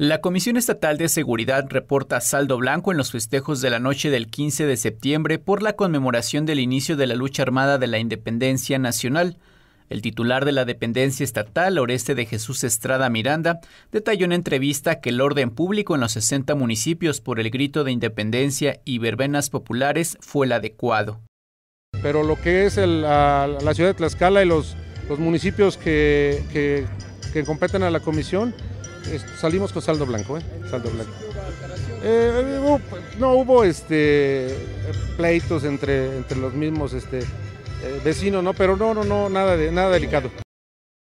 La Comisión Estatal de Seguridad reporta saldo blanco en los festejos de la noche del 15 de septiembre por la conmemoración del inicio de la lucha armada de la independencia nacional. El titular de la dependencia estatal, Oreste de Jesús Estrada Miranda, detalló en entrevista que el orden público en los 60 municipios por el grito de independencia y verbenas populares fue el adecuado. Pero lo que es la, ciudad de Tlaxcala y los, municipios que competen a la comisión, salimos con saldo blanco, ¿eh? Saldo blanco. Eh, no hubo este pleitos entre, entre los mismos este, eh, vecinos, ¿no? Pero no, no, no, nada, de, nada delicado.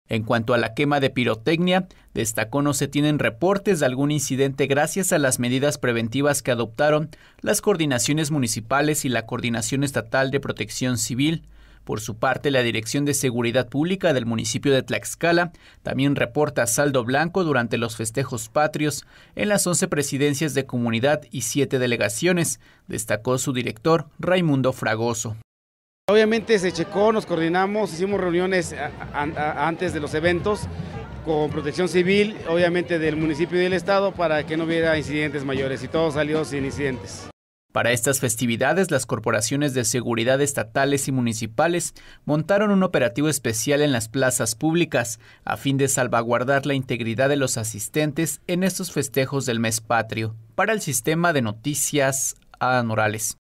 En cuanto a la quema de pirotecnia, destacó no se tienen reportes de algún incidente gracias a las medidas preventivas que adoptaron las coordinaciones municipales y la Coordinación Estatal de Protección Civil, por su parte, la Dirección de Seguridad Pública del municipio de Tlaxcala también reporta saldo blanco durante los festejos patrios en las 11 presidencias de comunidad y 7 delegaciones, destacó su director Raimundo Fragoso. Obviamente se checó, nos coordinamos, hicimos reuniones antes de los eventos con protección civil, obviamente del municipio y del estado, para que no hubiera incidentes mayores y todo salió sin incidentes. Para estas festividades, las corporaciones de seguridad estatales y municipales montaron un operativo especial en las plazas públicas a fin de salvaguardar la integridad de los asistentes en estos festejos del mes patrio. Para el sistema de noticias, anorales.